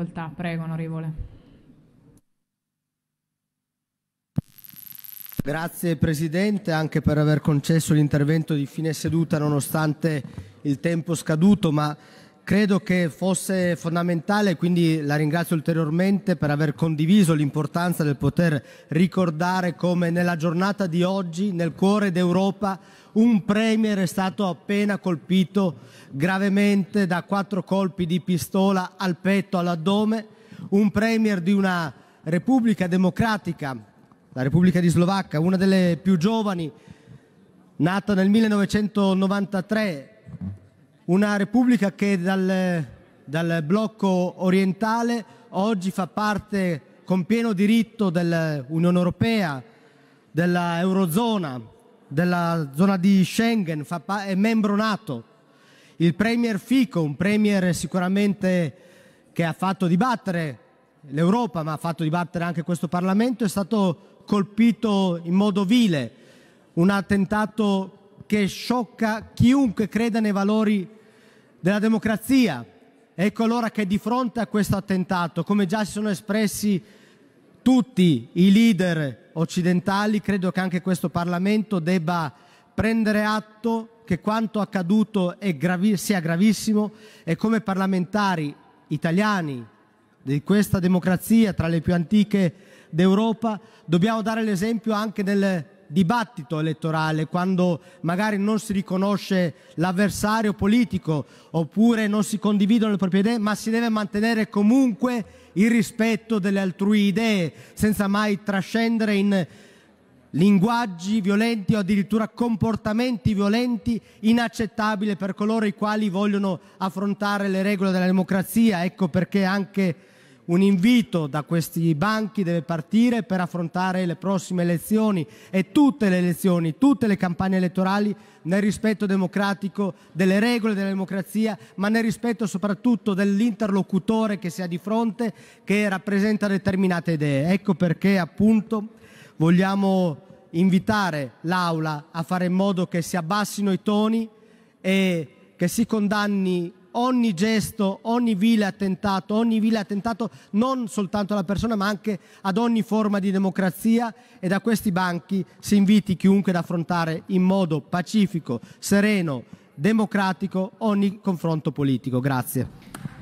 facoltà. Prego, onorevole. Grazie Presidente anche per aver concesso l'intervento di fine seduta nonostante il tempo scaduto, ma Credo che fosse fondamentale, quindi la ringrazio ulteriormente per aver condiviso l'importanza del poter ricordare come nella giornata di oggi, nel cuore d'Europa, un Premier è stato appena colpito gravemente da quattro colpi di pistola al petto, all'addome, un Premier di una Repubblica Democratica, la Repubblica di Slovacca, una delle più giovani, nata nel 1993 una Repubblica che dal, dal blocco orientale oggi fa parte con pieno diritto dell'Unione Europea, dell'Eurozona, della zona di Schengen, è membro NATO. Il Premier Fico, un Premier sicuramente che ha fatto dibattere l'Europa, ma ha fatto dibattere anche questo Parlamento, è stato colpito in modo vile, un attentato che sciocca chiunque creda nei valori della democrazia. Ecco allora che di fronte a questo attentato, come già si sono espressi tutti i leader occidentali, credo che anche questo Parlamento debba prendere atto che quanto accaduto gravi sia gravissimo e come parlamentari italiani di questa democrazia tra le più antiche d'Europa dobbiamo dare l'esempio anche nel dibattito elettorale, quando magari non si riconosce l'avversario politico oppure non si condividono le proprie idee, ma si deve mantenere comunque il rispetto delle altrui idee, senza mai trascendere in linguaggi violenti o addirittura comportamenti violenti inaccettabili per coloro i quali vogliono affrontare le regole della democrazia. Ecco perché anche un invito da questi banchi deve partire per affrontare le prossime elezioni e tutte le elezioni, tutte le campagne elettorali nel rispetto democratico delle regole della democrazia, ma nel rispetto soprattutto dell'interlocutore che si ha di fronte, che rappresenta determinate idee. Ecco perché appunto vogliamo invitare l'Aula a fare in modo che si abbassino i toni e che si condanni ogni gesto, ogni vile attentato, ogni vile attentato non soltanto alla persona ma anche ad ogni forma di democrazia e da questi banchi si inviti chiunque ad affrontare in modo pacifico, sereno, democratico ogni confronto politico. Grazie.